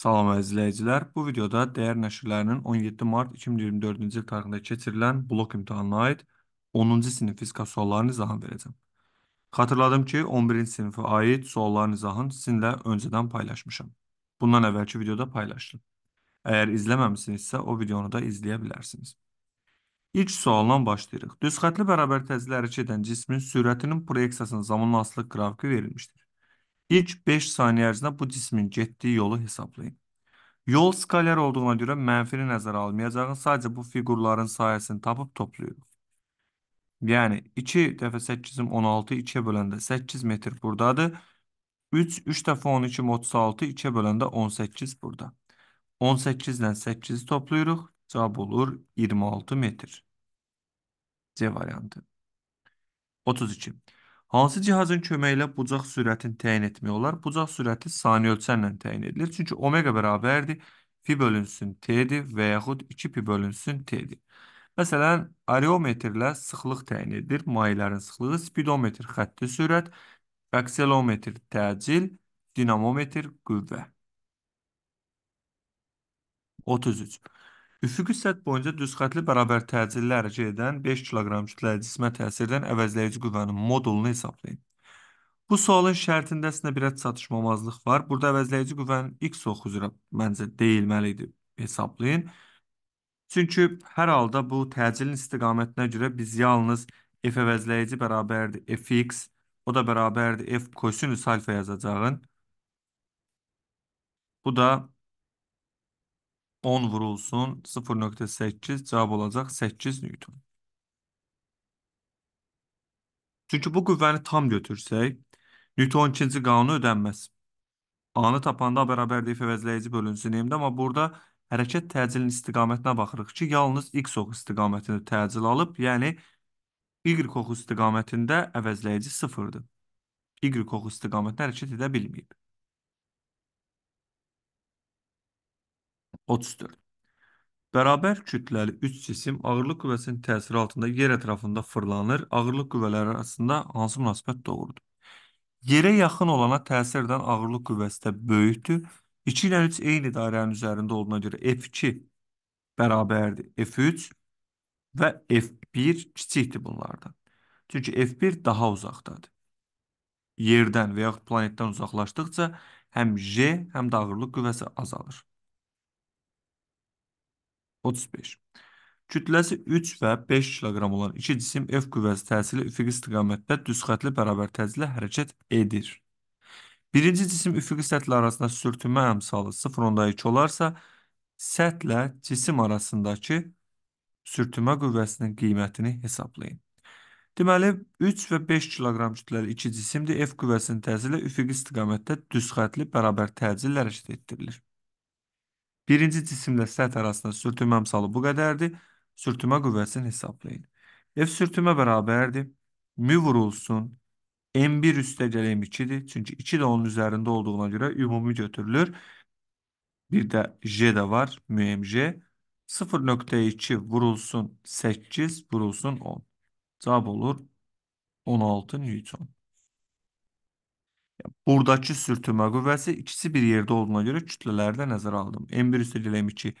Salam əzizləyicilər, bu videoda dəyər nəşrlərinin 17 mart 2024-cü il tarixində keçirilən blok imtahanına aid 10-cu sinif fizika suallarının izahını verəcəm. Xatırladım ki, 11-ci sinifə aid sualların izahını sizinlə öncədən paylaşmışam. Bundan əvvəlki videoda paylaşdım. Əgər izləməmisinizsə, o videonu da izləyə bilərsiniz. İlk sualdan başlayırıq. Düz xətli bərabər təzyilə hərəkət edən cismin sürətinin proyeksiyasının zamanlı asılıq qrafiki verilmişdir. İlk 5 saniyə ərzində bu cismin getdiyi yolu hesablayın. Yol skaler olduğuna görə mənfini nəzərə almayacağıq. Sadəcə bu fiqurların sayəsini tapıb toplayırıq. Yəni 2 dəfə 8-im 16, 2-yə böləndə 8 metr burdadır. 3, 3 dəfə 12, 36, 2-yə böləndə 18 burada. 18 ilə 8-i toplayırıq. Cavab olur 26 metr. C variantı. 32. Hansı cihazın köməyi ilə bucaq sürətini təyin etmək olar? Bucaq sürəti saniyə ölçənlə təyin edilir. Çünki omega bərabərdir pi bölünsün t-dir və yaxud 2 pi bölünsün t-dir. Məsələn, areometrlə sıxlıq təyin edilir. Mayilərin sıxlığı, spidometr xətti sürət, akselometr təcil, dinamometr qüvvə. 33. Üfüqi səth boyunca düzxətli bərabər təcilli hərəkət edən 5 kiloqram kütləli cismə təsir edən əvəzləyici qüvvənin modulunu hesablayın. Bu sualın şərtində əslində bir az çatışmamazlıq var. Burada əvəzləyici qüvvənin x oxu üzrə məncə deyilməli idi hesablayın. Çünki hər halda bu təcilin istiqamətinə görə biz yalnız f əvəzləyici bərabərdir fx, o da bərabərdir f kosinüs alfa yazacağın. Bu da 10 vurulsun 0.8 cavab olacaq 8 newton. Çünki bu qüvvəni tam götürsək, Newton ikinci qanunu ödənməz. A-nı tapanda bərabərlik əvəzləyici bölünsün M-də, amma burada hərəkət təcilinin istiqamətinə baxırıq ki, yalnız X oxu istiqamətini təcil alıb, yəni Y oxu istiqamətində əvəzləyici sıfırdır. Y oxu istiqamətində hərəkət edə bilməyib. 34. Bərabər kütləli 3 cisim ağırlıq qüvvəsinin təsiri altında yer ətrafında fırlanır. Ağırlıq qüvvələri arasında hansı münasibət doğrudur? Yerə yaxın olana təsir edən ağırlıq qüvvəsi də böyükdür. 2 ilə 3 eyni dairənin üzərində olduğuna görə F2 bərabərdir F3 və F1 kiçikdir bunlardan. Çünki F1 daha uzaqdadır. Yerdən və yaxud planetdən uzaqlaşdıqca həm J, həm də ağırlıq qüvvəsi azalır. 35. Kütləsi 3 və 5 kiloqram olan iki cisim F qüvvəsi təsiri üfüqi istiqamətdə düzxətli bərabər təzyilə hərəkət edir. Birinci cisim üfüqi səthlə arasında sürtünmə əmsalı 0.2 olarsa, səthlə cisim arasındakı sürtünmə qüvvəsinin qiymətini hesablayın. Deməli, 3 və 5 kiloqram kütləli iki cisimdir. F qüvvəsinin təsiri üfüqi istiqamətdə düzxətli bərabər təzyilə hərəkət etdirilir. Birinci cisimlə səth arasında sürtünmə əmsalı bu qədərdir. Sürtünmə qüvvəsini hesablayın. F sürtünmə bərabərdir. Mü vurulsun. M1 üstə gəl M2-dir. Çünki 2 də onun üzərində olduğuna görə ümumi götürülür. Bir də J də var. Mü MJ. 0.2 vurulsun 8, vurulsun 10. Cavab olur 16 Newton. Buradakı sürtünmə qüvvəsi ikisi bir yerdə olduğuna görə kütlələri də nəzərə aldım. M1 üstəgəl M2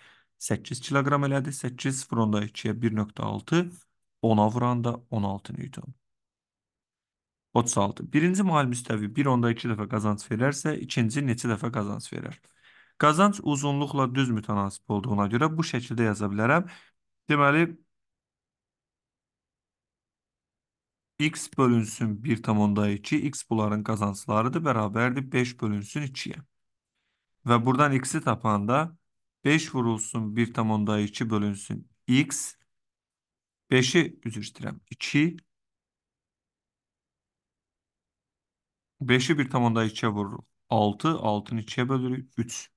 8 kiloqram elədi. 8 fronda 2-yə 1.6, 10-a vuranda 16 newton. 36. Birinci mal müstəvi 1 onda 2 dəfə qazanc verərsə, ikinci neçə dəfə qazanc verər? Qazanc uzunluqla düz mütənasib olduğuna görə bu şəkildə yaza bilərəm. Deməli, X bölünsün 1 tam onda 2. X bunların kazancılarıdır. Beraberdir 5 bölünsün 2'ye. Ve buradan X'i tapanda 5 vurulsun 1 tam onda 2 bölünsün X. 5'i üzür istirəm. 2. 5'i 1 tam onda 2'ye vururuq. 6. 6'nı 2'ye bölürük. 3.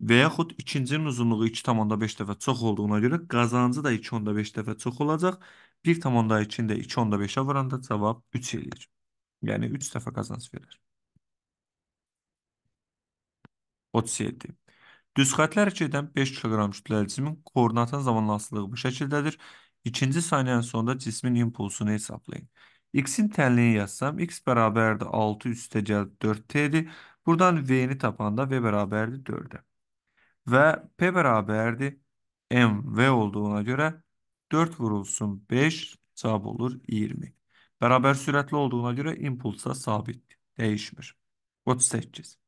və yaxud ikincinin uzunluğu 2,5 dəfə çox olduğuna görə qazancı da 2,5 dəfə çox olacaq. 1,2-ni də 2,5-ə vuranda cavab 3 eləyir. Yəni 3 dəfə qazanc verir. 37. Düz xətlər hərəkədən 5 kiloqram kütlə cismin koordinatın zamanlasılığı bu şəkildədir. İkinci saniyənin sonunda cismin impulsunu hesablayın. X-in tənliyini yazsam, X bərabərdir 6 üstə gəlb 4T-dir. Buradan V-ni tapanda V bərabərdir 4-ə. ve P beraberdi. M V olduğuna göre 4 vurulsun 5 sab olur 20. Beraber süratli olduğuna göre impuls da sabit. Değişmir. 38.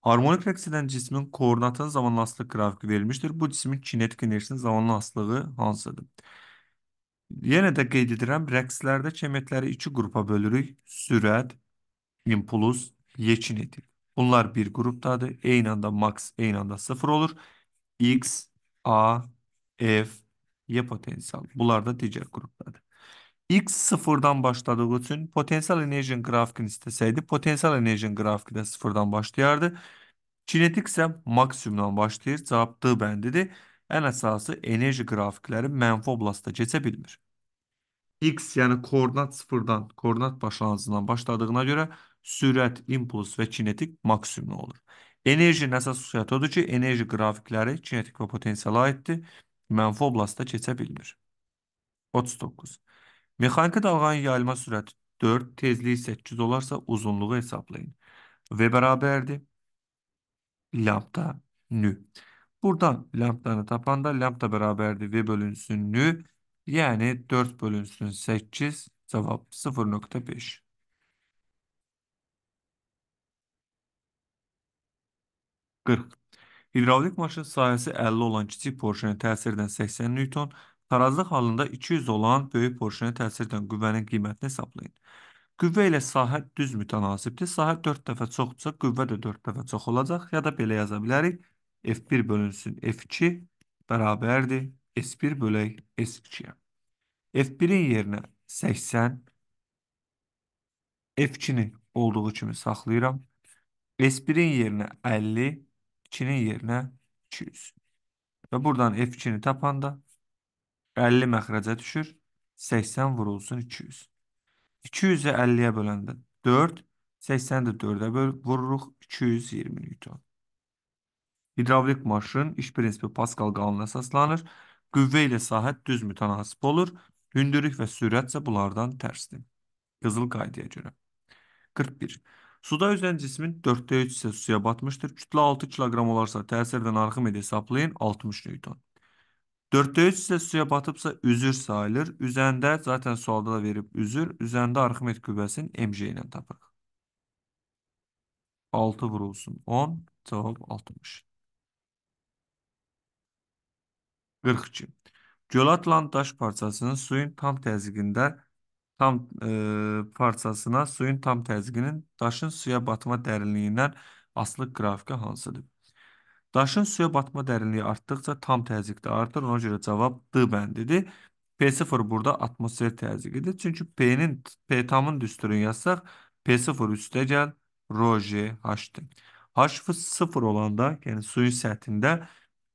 Harmonik reksidən cismin koordinatın zamanlı asılı qrafiki verilmişdir. Bu cismin kinetik enerjisinin zamanlı asılığı hansıdır? Yenə də qeyd edirəm, rəqslərdə kəmiyyətləri iki qrupa bölürük. sürat impuls, yekun edir. Bunlar bir gruptadı. Aynı e anda max aynı e anda sıfır olur. X, A, F, Y potansiyel. Bunlar da diğer gruptadı. X sıfırdan başladığı için potansiyel enerjinin grafikini isteseydi potansiyel enerjinin grafiki de sıfırdan başlayardı. Kinetik ise maksimumdan başlayır. Cevap D bəndidir. en esası enerji grafikleri mənfi oblastda keçə X, yani koordinat sıfırdan, koordinat başlanğıcından başladığına göre. sürət, impuls və kinetik maksimum olur. Enerjinin əsas xüsusiyyəti odur ki, enerji qrafikləri kinetik və potensiala aiddir, mənfi oblastda keçə bilmir. 39. Mexaniki dalğanın yayılma sürəti 4, tezliyi 8 olarsa uzunluğu hesablayın. V bərabərdir lambda nü. Buradan lambdanı tapanda lambda bərabərdir V bölünsün nü, yəni 4 bölünsün 8, cavab 0.5. 40. Hidravlik maşın sayəsi 50 olan kiçik porşenə təsir edən 80 Newton, tarazlıq halında 200 olan böyük porşenə təsir edən qüvvənin qiymətini hesablayın. Qüvvə ilə sahə düz mütənasibdir. Sahə 4 dəfə çoxdursa, qüvvə də 4 dəfə çox olacaq. Ya da belə yaza bilərik. F1 bölünsün F2 bərabərdir. S1 bölək S2-yə. F1-in yerinə 80, F2-ni olduğu kimi saxlayıram. S1-in yerinə 50, 2-nin yerinə 200. Və buradan F2-ni tapanda 50 məxrəcə düşür. 80 vurulsun 200. 200-ü 50-yə böləndə 4, 80-i 4-ə böl, vururuq 220 newton. Hidravlik maşın iş prinsipi Pascal qanununa əsaslanır. Qüvvə ilə sahət düz mütənasib olur. Hündürlük və sürət isə bunlardan tərsdir. Qızıl qaydaya görə. 41. Suda üzən cismin 4də 3 isə suya batmışdır. Kütlə 6 kiloqram olarsa təsirdən Arximed hesablayın 60 Newton. 4də 3 isə suya batıbsa üzür sayılır. Üzəndə zaten sualda da verib üzür. Üzəndə Arximed qüvvəsini mj ilə tapırıq. 6 vurulsun 10, cavab 60. 42. Göl Atlant daş parçasının suyun tam təzyiqində tam e, parçasına suyun tam təzyiqinin daşın suya batma dərinliyindən asılı qrafiki hansıdır? Daşın suya batma dərinliyi artdıqca tam təzyiq də artır. Ona görə cavab D bəndidir. P0 burada atmosfer təzyiqidir. Çünki P-nin P tamın düsturunu yazsaq P0 üstə gəl Rj H-dir. H 0 olanda, yəni suyun səthində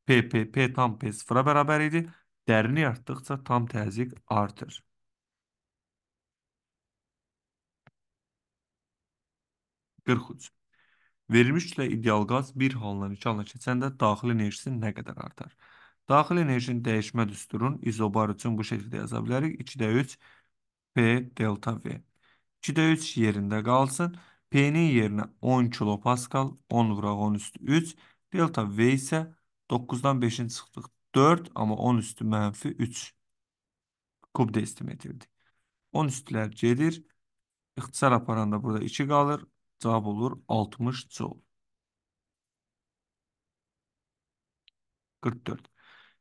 P, P, P tam P0-a bərabər idi. Dərinlik artdıqca tam təzyiq artır. 43. Verilmiş kütlə ideal qaz bir haldan iki halına keçəndə daxili enerjisi nə qədər artar? Daxili enerjinin dəyişmə düsturun izobar üçün bu şəkildə yaza bilərik. 2-də 3 P delta V. 2-də 3 yerində qalsın. P-nin yerinə 10 kilopaskal, 10 vuraq 10 üstü 3, delta V isə 9-dan 5-in çıxdıq 4, amma 10 üstü mənfi 3 kubda estim edirdik. 10 üstlər gedir, ixtisar aparanda burada 2 qalır, Cavab olur 60 joule. 44.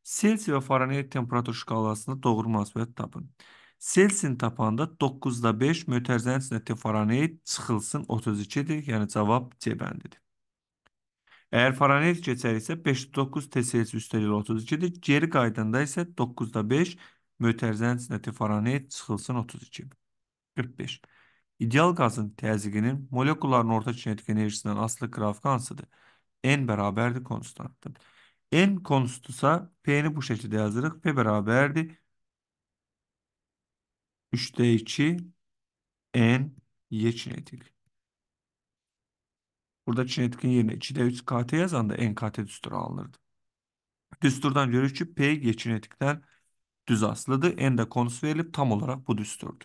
Selsi və Fahrenheit temperatur şkalasında doğru münasibət tapın. Selsin tapanda 9-da 5 mötərizənin içində Fahrenheit çıxılsın 32-dir, yəni cavab C bəndidir. Əgər Fahrenheit keçər isə 5-9 T Selsi üstəlik 32-dir, geri qaydanda isə 9-da 5 mötərizənin içində Fahrenheit çıxılsın 32. 45. İdeal gazın tezginin moleküllerin ortaçın etki enerjisinden aslı grafikansıdır. N beraberdi konstanttır. N konstusa P'ni bu şekilde yazırıq. P beraberdi 3'te 2 N Y kinetik. Burada kinetikin yerine 2'de 3 KT yazanda N KT düsturu alınırdı. Düsturdan görürük P geçinetikten düz aslıdır. N de konusu verilip tam olarak bu düsturdu.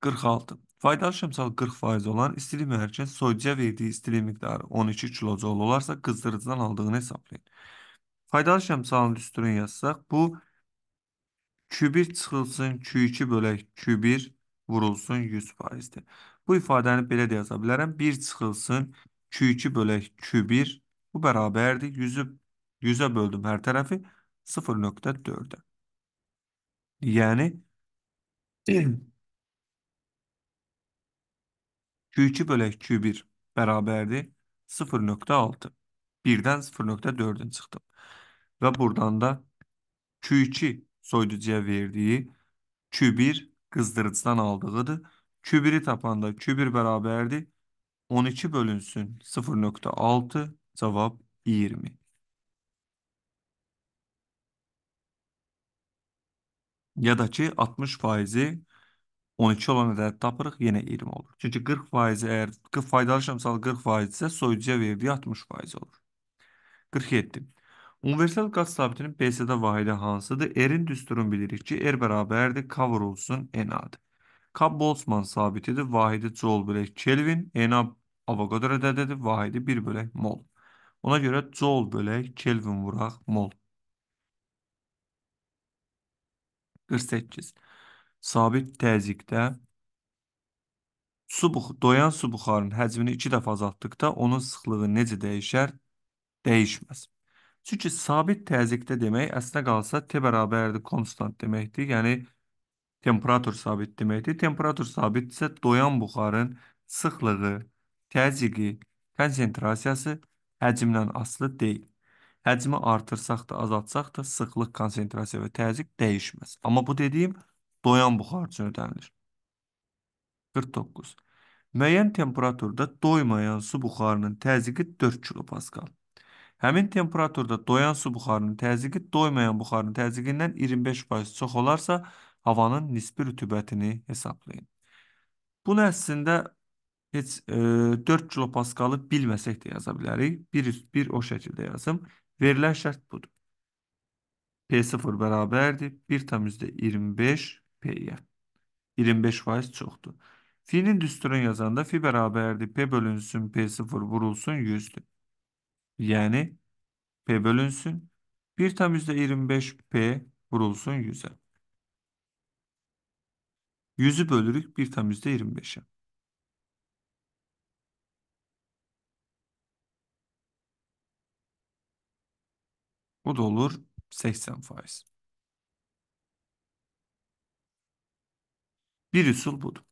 46. Faydalı şəmsalı 40% olan istilik mühərrikin soyuducuya verdiyi istilik miqdarı 12 kilojoul olarsa qızdırıcıdan aldığını hesablayın. Faydalı şəmsalın düsturunu yazsaq, bu Q1 çıxılsın, Q2 bölək Q1 vurulsun 100%-dir. Bu ifadəni belə də yaza bilərəm. 1 çıxılsın, Q2 bölək Q1 bu bərabərdir. 100-ü 100-ə böldüm hər tərəfi 0.4-ə. Yəni Q2 bölək Q1 bərabərdir 0.6. Birden dən 0.4-ün çıxdım. Və buradan da Q2 soyuducuya verdiyi Q1 qızdırıcıdan aldığıdır. q 1 tapanda Q1 bərabərdir 12 bölünsün 0.6 Cevap 20. Ya da ki 60 faizi 12 olan ədədi tapırıq, yenə 20 olur. Çünki 40 faizi əgər 40 faydalı şəmsalı 40 faiz isə soyucuya verdiyi 60 faiz olur. 47. Universal qat sabitinin BSD vahidi hansıdır? R-in düsturunu bilirik ki, R er bərabərdir, K vurulsun, NA-dır. K Boltzmann sabitidir, vahidi Joule bölək Kelvin, NA Avogadro ədədidir, vahidi 1 bölək mol. Ona görə Joule bölək Kelvin vuraq mol. 48 sabit təzyiqdə su doyan su buxarının həcmini 2 dəfə azaltdıqda onun sıxlığı necə dəyişər? Dəyişməz. Çünki sabit təzyiqdə demək əslində qalsa T bərabərdir konstant deməkdir. Yəni temperatur sabit deməkdir. Temperatur sabit isə doyan buxarın sıxlığı, təzyiqi, konsentrasiyası həcmdən asılı deyil. Həcmi artırsaq da, azaltsaq da sıxlıq, konsentrasiya və təzyiq dəyişməz. Amma bu dediyim doyan buxarçı ödənilir. 49. Müəyyən temperaturda doymayan su buxarının təzyiqi 4 kilopascal. Həmin temperaturda doyan su buxarının təzyiqi doymayan buxarının təzyiqindən 25% çox olarsa, havanın nisbi rütubətini hesablayın. Bunu əslində heç e, 4 kilopaskalı bilməsək də yaza bilərik. 1, 1 o şəkildə yazım. Verilən şərt budur. P0 bərabərdir. 1 tam üzdə 25 P'yə. E. 25 faiz çoxdur. Finin düsturunu yazanda fi bərabərdir. P bölünsün P0 vurulsun 100'dür. Yani P bölünsün 1 tam %25 P vurulsun 100'e. 100'ü bölürük 1 tam %25'e. Bu da olur 80 faiz. Bir üsul budur.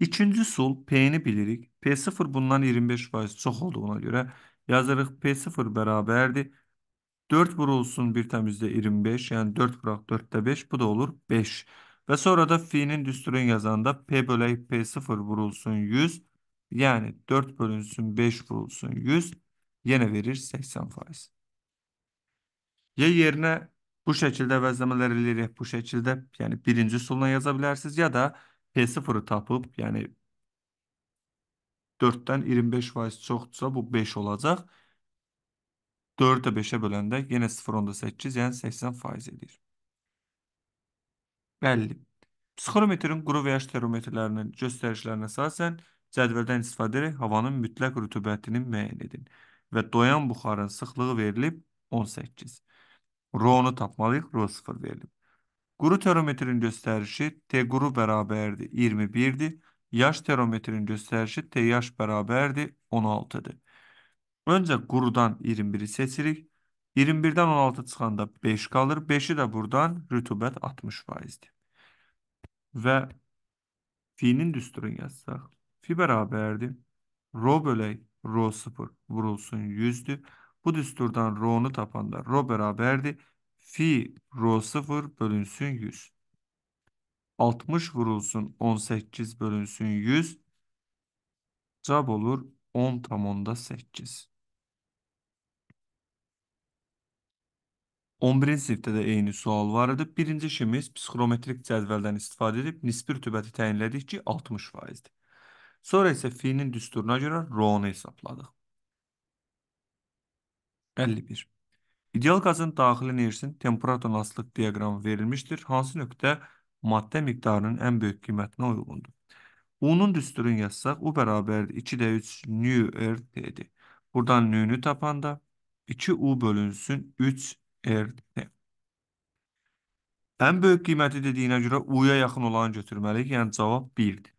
İkinci üsul p bilirik. P0 bundan 25% çox olduğuna görə yazırıq P0 bərabərdir. 4 vurulsun bir təmizdə 25, yəni 4 bıraq 4-də 5, bu da olur 5. Və sonra da fi'nin düsturun yazanda P bölək P0 vurulsun 100, yəni 4 bölünsün 5 vurulsun 100, yenə verir 80%. Ya yerine bu şekilde əvəzləmələr edirik bu şekilde yəni birinci üsulla yaza bilərsiniz ya da P0-ı tapıb, yəni 4-dən 25% çoxdursa bu 5 olacaq. 4-də 5-ə böləndə yenə 0.8, yəni 80% edir. 50. Psixorometrin quru və ya terometrlərinin göstərişlərinə əsasən cədvəldən istifadə edərək havanın mütləq rütubətini müəyyən edin və doyan buxarın sıxlığı verilib 18. Rho-nu tapmalıyıq, rho 0 verilib. Guru terometrenin gösterişi T guru beraberdi 21'di. Yaş terometrenin gösterişi T yaş beraberdi 16'dı. Önce gurudan 21'i seçirik. 21'den 16 çıxanda 5 kalır. 5'i de buradan rütubet 60%-dir. Ve fi'nin düsturunu yazsak, Fi bərabərdir. Rho bölü rho 0 vurulsun 100 Bu düsturdan rho tapanda rho bərabərdir. Fi rho 0 bölünsün 100. 60 vurulsun 18 bölünsün 100. Cevap olur 10 tam onda 8. 11-ci sinifdə də eyni sual var idi. Birinci işimiz psixrometrik cədvəldən istifadə edib nisbi rütubəti təyinlədik ki, 60%-dir. Sonra isə fi-nin düsturuna görə rho-nu hesabladıq. 51. İdeal qazın daxili enerjisinin temperatur-nalaslıq diaqramı verilmişdir. Hansı nöqtə maddə miqdarının ən böyük qiymətinə uyğundur? U-nun düsturunu yazsaq, U bərabərdir 2D3 nü R T-dir. Buradan nü-nü tapanda 2U bölünsün 3 R T. Ən böyük qiyməti dediyinə görə U-ya yaxın olanı götürməliyik, yəni cavab 1-dir.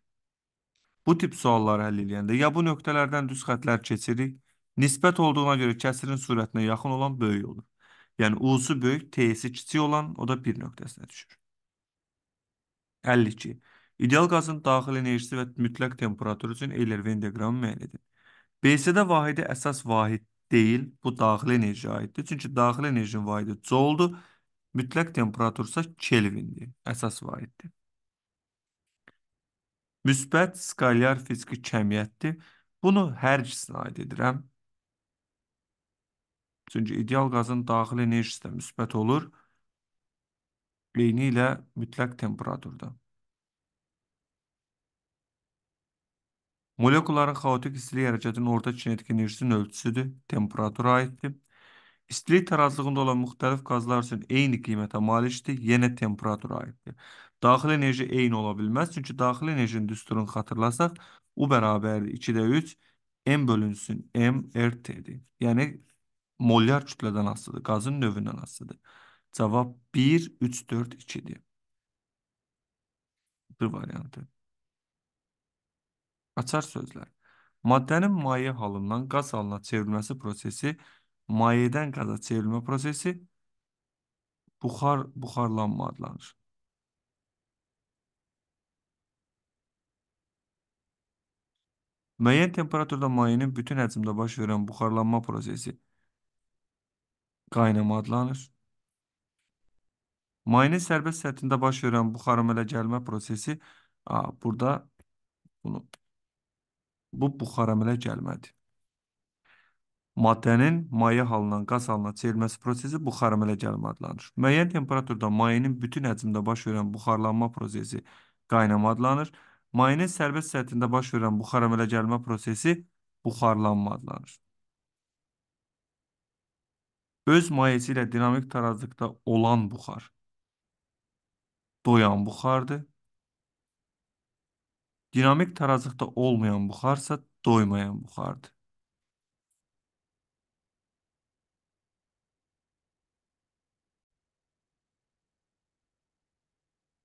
Bu tip sualları həll edəndə ya bu nöqtələrdən düz xətlər keçirik, Nisbət olduğuna görə kəsirin sürətinə yaxın olan böyük olur. Yəni U'su böyük, T'si kiçik olan o da 1 nöqtəsinə düşür. 52. İdeal qazın daxili enerjisi və mütləq temperaturu üçün Eyler-Ven diaqramı müəyyən edin. BC-də vahidi əsas vahid deyil, bu daxili enerjiyə aiddir. Çünki daxili enerjinin vahidi joule-dur, mütləq temperatur isə kelvindir, əsas vahiddir. Müsbət skalyar fiziki kəmiyyətdir. Bunu hər ikisinə aid edirəm. Çünki ideal qazın daxili enerjisi də müsbət olur. Eyni ilə mütləq temperaturda. Molekuların xaotik istilik hərəkətinin orta kinetik enerjisinin ölçüsüdür, temperatura aiddir. İstilik tarazlığında olan müxtəlif qazlar üçün eyni qiymətə malikdir, yenə temperatura aiddir. Daxili enerji eyni ola bilməz, çünki daxili enerjinin düsturunu xatırlasaq, U bərabərdir 2-də 3, M bölünsün M, RT-dir. Yəni, molyar kütlədən asılıdır, qazın növündən asılıdır. Cavab 1, 3, 4, 2-dir. Bir variantı. Açar sözlər. Maddənin maye halından qaz halına çevrilməsi prosesi, mayedən qaza çevrilmə prosesi buxar buxarlanma adlanır. Müəyyən temperaturda mayenin bütün həcmdə baş verən buxarlanma prosesi qaynama adlanır. Maye sərbəst səthində baş verən buxar əmələ gəlmə prosesi a, burada bunu bu buxar əmələ gəlmədir. Maddənin maye halından qaz halına çevrilməsi prosesi buxar əmələ gəlmə adlanır. Müəyyən temperaturda mayenin bütün həcmdə baş verən buxarlanma prosesi qaynama adlanır. Mayenin sərbəst səthində baş verən buxar əmələ gəlmə prosesi buxarlanma adlanır öz mayesi ilə dinamik tarazlıqda olan buxar doyan buxardır. Dinamik tarazlıqda olmayan buxarsa doymayan buxardır.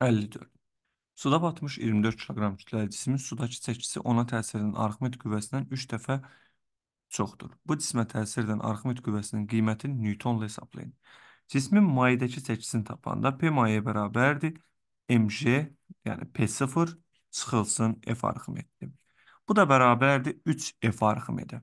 Əllidir. Suda batmış 24 kiloqram kütləli cismin sudakı çəkisi ona təsir edən arximet qüvvəsindən 3 dəfə çoxdur. Bu cismə təsir edən arximet qüvvəsinin qiymətini Newtonla hesablayın. Cismin mayədəki çəkisini tapanda P mayəyə bərabərdir. MJ, yəni P0 çıxılsın F arximetdir. Bu da bərabərdir 3 F arximedə.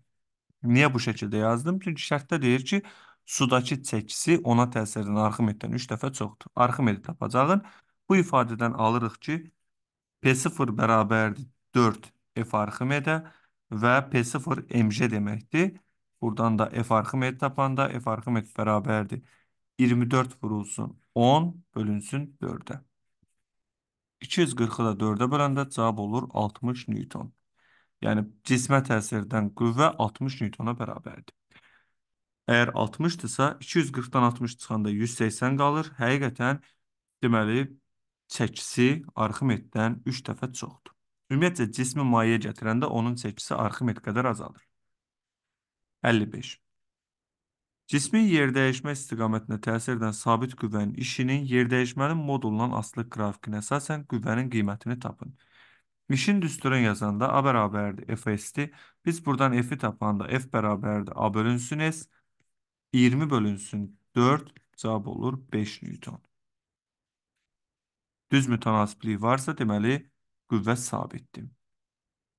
Niyə bu şəkildə yazdım? Çünki şərtdə deyir ki, sudakı çəkisi ona təsir edən arximeddən 3 dəfə çoxdur. Arximedi tapacağın. Bu ifadədən alırıq ki, P0 bərabərdir 4 F arximedə, və P0 mj deməkdir. Buradan da F arximet tapanda F arximet bərabərdir. 24 vurulsun 10 bölünsün 4-ə. 240-ı da 4-ə böləndə cavab olur 60 newton. Yəni cismə təsir edən qüvvə 60 newtona bərabərdir. Əgər 60-dırsa 240-dan 60 çıxanda 180 qalır. Həqiqətən deməli çəkisi Arximeddən 3 dəfə çoxdur. Ümumiyyətcə cismi mayeyə gətirəndə onun çəkisi arximet qədər azalır. 55. Cismin yerdəyişmə istiqamətinə təsir edən sabit qüvvənin işinin yerdəyişmənin modulundan asılı qrafikinə əsasən qüvvənin qiymətini tapın. İşin düsturun yazanda A bərabərdir FS-dir. Biz buradan F-i tapanda F bərabərdir A bölünsün S. 20 bölünsün 4 cavab olur 5 newton. Düz mütənasibliyi varsa deməli qüvvət sabitdir.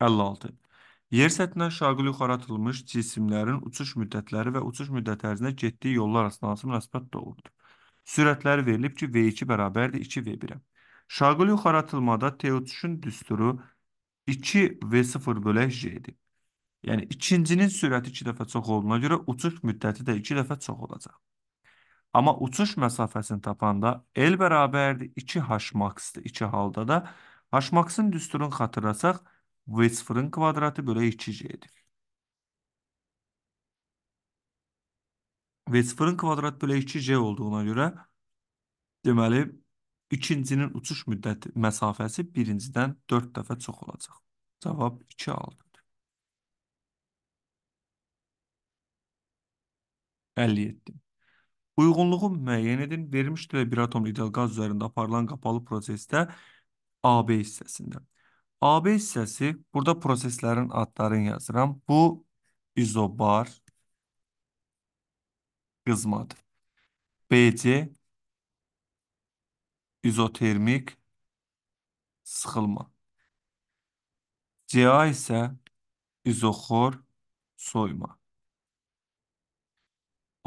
56. Yer səthindən şaqil yuxarı atılmış cisimlərin uçuş müddətləri və uçuş müddət ərzində getdiyi yollar arasında hansı münasibət doğrudur? Sürətləri verilib ki, V2 bərabərdir 2V1-ə. Şaqil yuxarı atılmada T uçuşun düsturu 2V0 bölək J-dir. Yəni, ikincinin sürəti 2 iki dəfə çox olduğuna görə uçuş müddəti də 2 dəfə çox olacaq. Amma uçuş məsafəsini tapanda L bərabərdir 2H max-dır. 2 halda da Haşmaksın düsturunu xatırlasaq, V0-ın kvadratı bölə 2C-dir. V0-ın kvadrat bölə 2C olduğuna görə, deməli, ikincinin uçuş müddət məsafəsi birincidən 4 dəfə çox olacaq. Cavab 2 aldıdır. 57. Uyğunluğu müəyyən edin. Vermiş bir atom ideal qaz üzərində aparılan qapalı prosesdə AB hissəsində. AB hissəsi, burada proseslərin adlarını yazıram. Bu izobar qızmadır. BC izotermik sıxılma. CA isə izoxor soyma.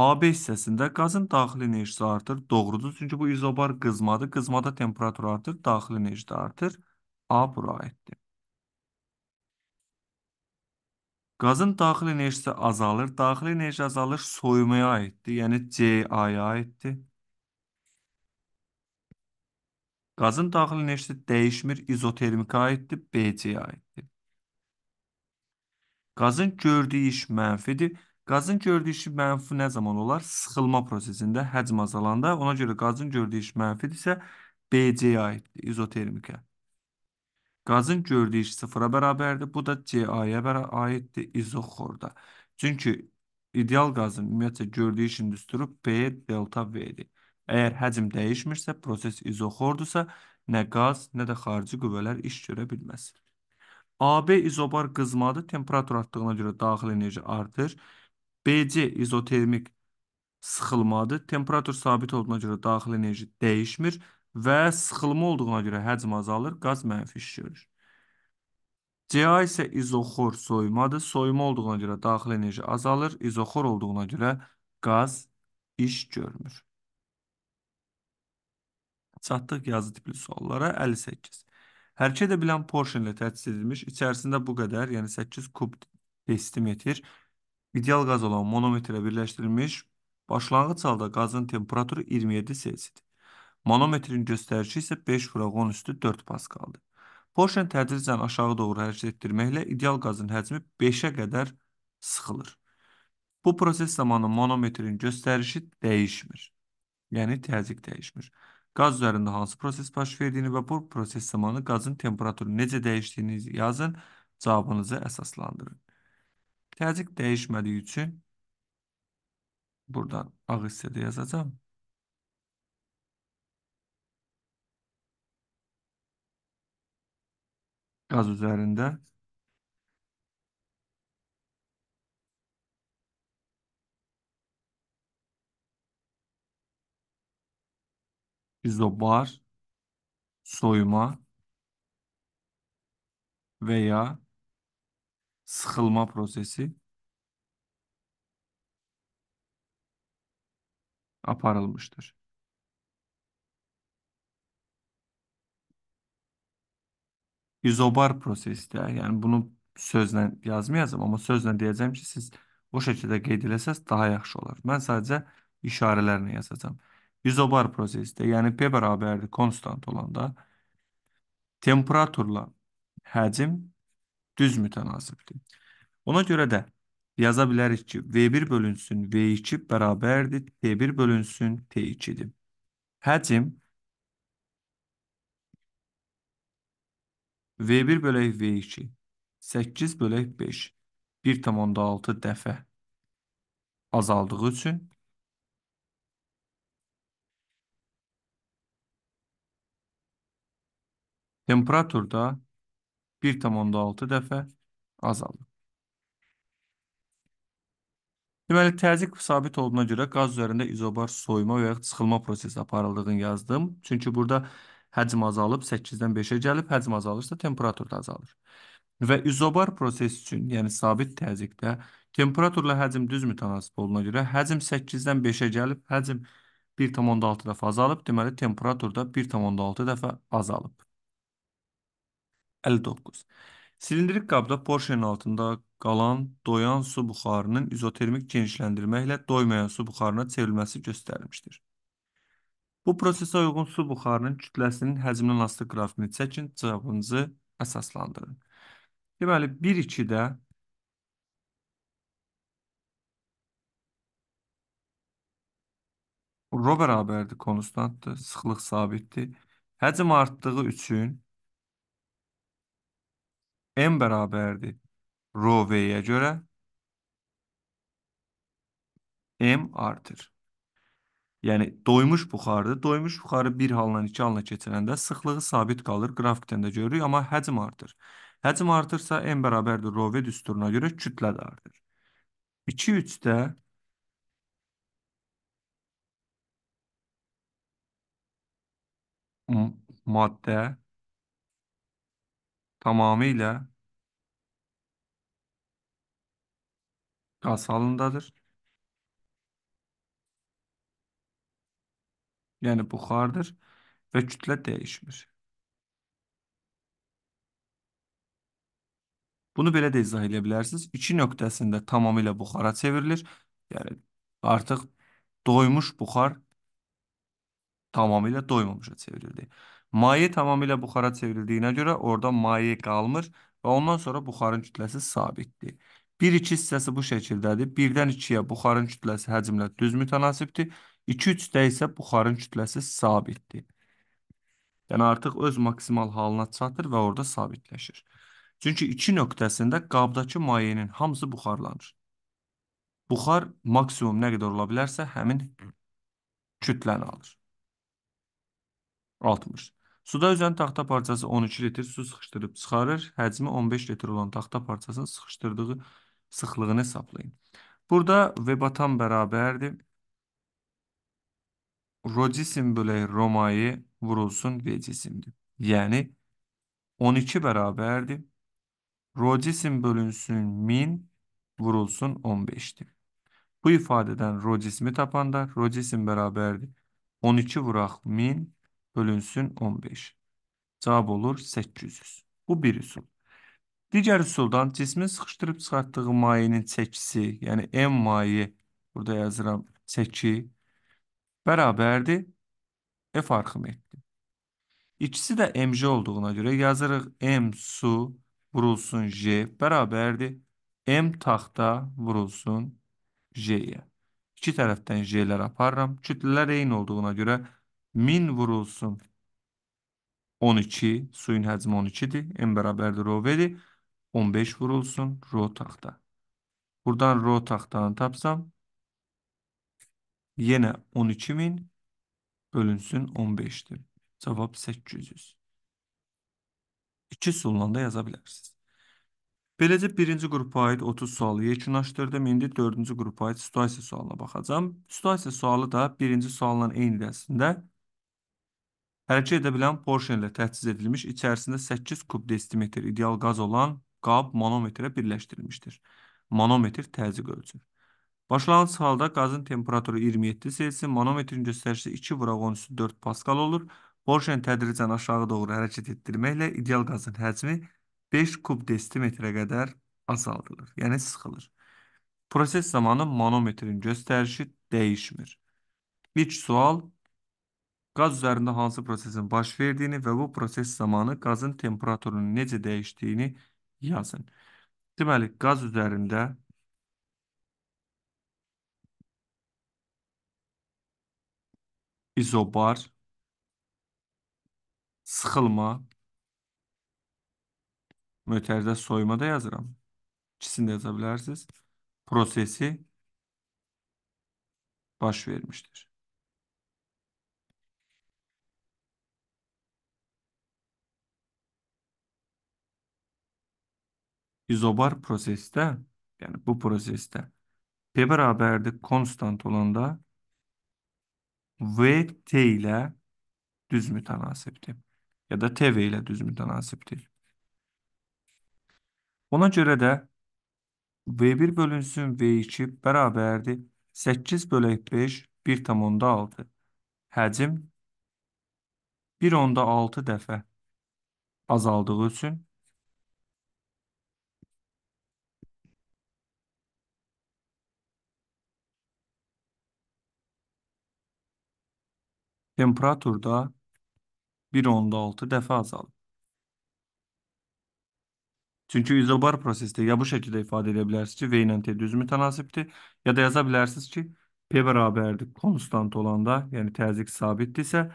AB hissəsində qazın daxili enerjisi artır. Doğrudur, çünki bu izobar qızmadır. Qızmada temperatur artır, daxili enerji də artır. A bura aiddir. Qazın daxili enerjisi azalır. Daxili enerji azalır, soyumaya aiddir. Yəni C A-ya aiddir. Qazın daxili enerjisi dəyişmir, izotermika aiddir, BC-yə aiddir. Qazın gördüyü iş mənfidir. Qazın gördüyü iş mənfi nə zaman olar? Sıxılma prosesində həcm azalanda. Ona görə qazın gördüyü iş mənfidirsə BC-yə aiddir, izotermikə. Qazın gördüyü iş sıfıra bərabərdir. Bu da CA-yə aiddir, izoxorda. Çünki ideal qazın ümumiyyətlə gördüyü işin düsturu B delta V-dir. Əgər həcm dəyişmirsə, proses izoxordursa, nə qaz, nə də xarici qüvvələr iş görə bilməz. AB izobar qızmadır, temperatur artdığına görə daxili enerji artır. BC izotermik sıxılmadır. Temperatur sabit olduğuna görə daxil enerji dəyişmir və sıxılma olduğuna görə həcm azalır, qaz mənfi iş görür. CA isə izoxor soyumadır. Soyuma olduğuna görə daxil enerji azalır, izoxor olduğuna görə qaz iş görmür. Çatdıq yazı tipli suallara 58. Hərəkət edə bilən porşenlə təchiz edilmiş, içərisində bu qədər, yəni 8 kub desimetr İdeal qaz olan manometrlə birləşdirilmiş başlanğıc halda qazın temperaturu 27 selsidir. Manometrin göstərişi isə 5,10 üstü 4 paskaldır. Porşen tədricən aşağı doğru hərəkət etdirməklə ideal qazın həcmi 5-ə qədər sıxılır. Bu proses zamanı manometrin göstərişi dəyişmir. Yəni təzyiq dəyişmir. Qaz üzərində hansı proses baş verdiyini və bu proses zamanı qazın temperaturu necə dəyişdiyini yazın, cavabınızı əsaslandırın. Təzyiq değişmediği için buradan ağ hissədə yazacağım. Gaz üzerinde. izobar, soyma veya sıxılma prosesi aparılmışdır. İzobar prosesi də, yəni bunu sözlə yazmayacağam, amma sözlə deyəcəm ki, siz o şəkildə qeyd eləsəz daha yaxşı olar. Mən sadəcə işarələrlə yazacağam. İzobar prosesi də, yəni P bərabərdir konstant olanda temperaturla həcm düz mütənasibdir. Ona görə də yaza bilərik ki, V1 bölünsün V2 bərabərdir T1 bölünsün T2-dir. Həcm V1 bölək V2 8 bölək 5 1,6 dəfə azaldığı üçün temperaturda 1,6 dəfə azalır. Deməli, təzyiq sabit olduğuna görə qaz üzərində izobar soyuma və yaxud sıxılma prosesi aparıldığını yazdım. Çünki burada həcm azalıb 8-dən 5-ə gəlib, həcm azalırsa temperatur da azalır. Və izobar proses üçün, yəni sabit təzyiqdə temperaturla həcm düz mütənasib olduğuna görə həcm 8-dən 5-ə gəlib, həcm 1,6 dəfə azalıb, deməli temperatur da 1,6 dəfə azalıb. 59. Silindrik qabda porşenin altında qalan doyan su buxarının izotermik genişləndirməklə doymayan su buxarına çevrilməsi göstərilmişdir. Bu prosesə uyğun su buxarının kütləsinin həcmdən asılı qrafikini çəkin, cavabınızı əsaslandırın. Deməli 1-2-də rho bərabərdir konstantdır, sıxlıq sabitdir. Həcm artdığı üçün m bərabərdir rho v-yə görə m artır. Yəni doymuş buxardır. Doymuş buxarı 1 halından 2 halına keçirəndə sıxlığı sabit qalır. Qrafikdən də görürük, amma həcm artır. Həcm artırsa m bərabərdir rho v düsturuna görə kütlə də artır. 2 3-də maddə tamamıyla gaz halındadır. Yani buhardır ve kütle değişmir. Bunu belə də izah edə bilərsiniz. 2 nöqtəsində tamamilə buxara çevrilir. Yəni artıq doymuş buxar tamamilə doymamışa çevrildi. Maye tamamilə buxara çevrildiyinə görə orada maye qalmır və ondan sonra buxarın kütləsi sabitdir. 1-2 hissəsi bu şəkildədir. 1-dən 2-yə buxarın kütləsi həcmlə düz mütənasibdir. 2-3-də isə buxarın kütləsi sabitdir. Yəni artıq öz maksimal halına çatır və orada sabitləşir. Çünki 2 nöqtəsində qabdakı mayenin hamısı buxarlanır. Buxar maksimum nə qədər ola bilərsə həmin kütləni alır. 60. Suda üzən taxta parçası 12 litr su sıxışdırıb çıxarır. Həcmi 15 litr olan taxta parçasının sıxışdırdığı sıxlığını hesablayın. Burada V batan bərabərdir. Rho cisim bölək Romayı vurulsun V cisimdir. Yəni 12 bərabərdir. Rho cisim bölünsün 1000 vurulsun 15'dir. Bu ifadədən rho cismi tapanda rho cisim bərabərdir. 12 vuraq 1000 bölünsün 15. Cavab olur 800. Bu bir üsul. Digər üsuldan cismin sıxışdırıb çıxartdığı mayenin çəkisi, yəni M maye, burada yazıram çəki, bərabərdir F arximetdir. İkisi də MJ olduğuna görə yazırıq M su vurulsun J bərabərdir M taxta vurulsun J-yə. İki tərəfdən J-lər aparıram. Kütlələr eyni olduğuna görə 1000 vurulsun 12, suyun həcmi 12-dir, m bərabərdir rho-dir, 15 vurulsun rho taxta. Buradan rho taxtanı tapsam, yenə 12000 bölünsün 15-dir. Cavab 800. 2 sullanda yaza bilərsiniz. Beləcə birinci qrupa aid 30 sualı yekunlaşdırdım. İndi dördüncü qrupa aid situasiya sualına baxacam. Situasiya sualı da birinci sualın eyni dəsində Hərəkət edə bilən porşenlə təchiz edilmiş, içərisində 8 kub desimetr ideal qaz olan qab manometrə birləşdirilmişdir. Manometr təzyiq ölçür. Başlanğıc halda qazın temperaturu 27 Selsi, manometrin göstərişi 2,13-4 paskal olur. Porşen tədricən aşağı doğru hərəkət etdirməklə ideal qazın həcmi 5 kub desimetrə qədər azaldılır, yəni sıxılır. Proses zamanı manometrin göstərişi dəyişmir. İlk sual gaz üzerinde hansı prosesin baş verdiğini ve bu proses zamanı gazın temperaturunun necə değiştiğini yazın. Deməli, gaz üzerinde izobar, sıxılma, mötərdə soyma da yazıram. İkisini də yaza Prosesi baş vermiştir. izobar prosesdə, yəni bu prosesdə P bərabərdir konstant olanda V T ilə düz mütənasibdir. Ya da TV ilə düz mütənasibdir. Ona görə də V1 bölünsün V2 bərabərdir 8 bölək 5 1,6 həcm 1,6 dəfə azaldığı üçün temperatur da 1.6 dəfə azalır. Çünki izobar prosesdə ya bu şəkildə ifadə edə bilərsiniz ki, V ilə T düz mütənasibdir, ya da yaza bilərsiniz ki, P bərabərdir konstant olanda, yəni təzyiq sabitdirsə,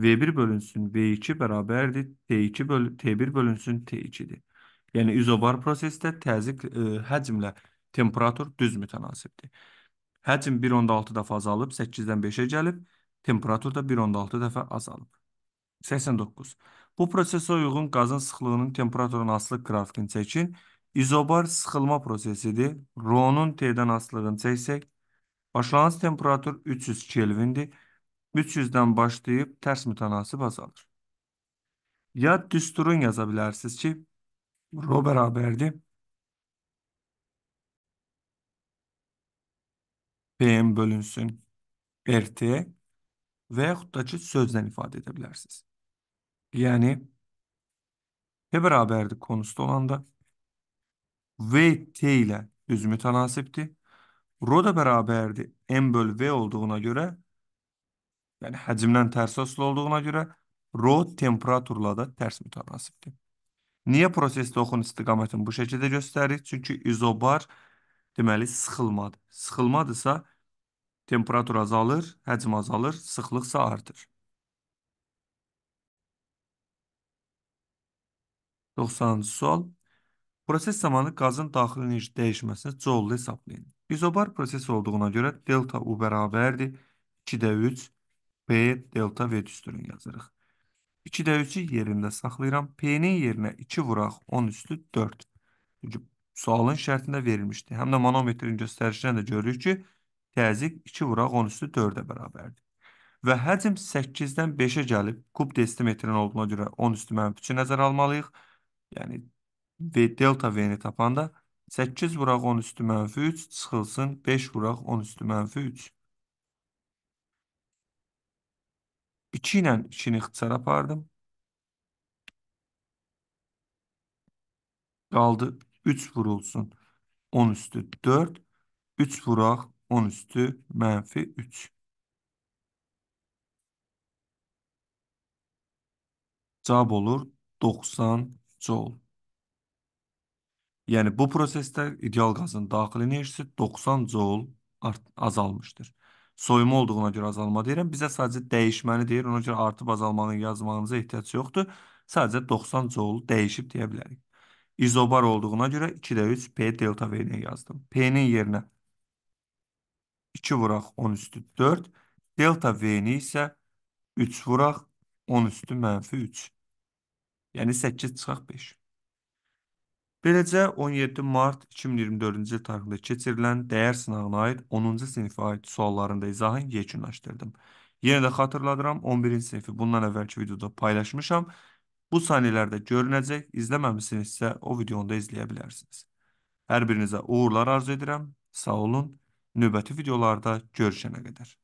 V1 bölünsün V2 bərabərdir T2 böl T1 bölünsün T2-dir. Yəni izobar prosesdə təzyiq ə, e, həcmlə temperatur düz mütənasibdir. Həcm 1.6 dəfə azalıb, 8-dən 5-ə gəlib temperatur da 1.6 dəfə azalıb. 89. Bu prosesə uyğun qazın sıxlığının temperaturun asılı qrafikini çəkin. İzobar sıxılma prosesidir. Rho-nun T-dən asılığını çəksək, başlanğıc temperatur 300 Kelvindir. 300-dən başlayıb tərs mütənasib azalır. Ya düsturun yaza bilərsiniz ki, Rho bərabərdir. PM bölünsün RT və yaxud da ki, sözlə ifadə edə bilərsiniz. Yəni, P bərabərdir konusda olanda, V T ilə düz mütənasibdir. Rho da bərabərdir M bölü V olduğuna görə, yəni həcmdən tərs asılı olduğuna görə, Rho temperaturla da tərs mütənasibdir. Niyə prosesdə oxun istiqamətini bu şəkildə göstəririk? Çünki izobar, deməli, sıxılmadır. Sıxılmadırsa, temperatur azalır, həcm azalır, sıxlıqsa artır. 90-cı sual. Proses zamanı qazın daxili enerji dəyişməsini coul'da hesablayın. İzobar proses olduğuna görə delta U bərabərdir 2D3 P delta V üstünü yazırıq. 2D3-ü yerində saxlayıram. P-nin yerinə 2 vuraq 10 üstü 4. Çünki sualın şərtində verilmişdi. Həm də manometrin göstərişindən də görürük ki, təzyiq 2 vuraq 10 üstü 4-ə bərabərdir. Və həcm 8-dən 5-ə gəlib, kub desimetrin olduğuna görə 10 üstü mənfi 3-ü nəzərə almalıyıq. Yəni, v, delta v-ni tapanda 8 vuraq 10 üstü mənfi 3 çıxılsın 5 vuraq 10 üstü mənfi 3. 2 ilə 2-ni ixtisar apardım. Qaldı 3 vurulsun 10 üstü 4, 3 vuraq 10 üstü mənfi 3. Cavab olur 90 col. Yəni bu prosesdə ideal qazın daxili enerjisi 90 col azalmışdır. Soyuma olduğuna görə azalma deyirəm. Bizə sadəcə dəyişməni deyir. Ona görə artıb azalmanı yazmağınıza ehtiyac yoxdur. Sadəcə 90 col dəyişib deyə bilərik. İzobar olduğuna görə 2-də 3 P delta V-ni yazdım. P-nin yerinə 2 vuraq 10 üstü 4. Delta V-ni isə 3 vuraq 10 üstü mənfi 3. Yəni 8 çıxaq 5. Beləcə 17 mart 2024-cü il tarixində keçirilən dəyər sınağına aid 10-cu sinifə aid suallarında izahını yekunlaşdırdım. Yenə də xatırladıram, 11-ci sinifi bundan əvvəlki videoda paylaşmışam. Bu saniyələrdə görünəcək, izləməmisinizsə o videonu da izləyə bilərsiniz. Hər birinizə uğurlar arzu edirəm. Sağ olun. Növbəti videolarda görüşənə qədər.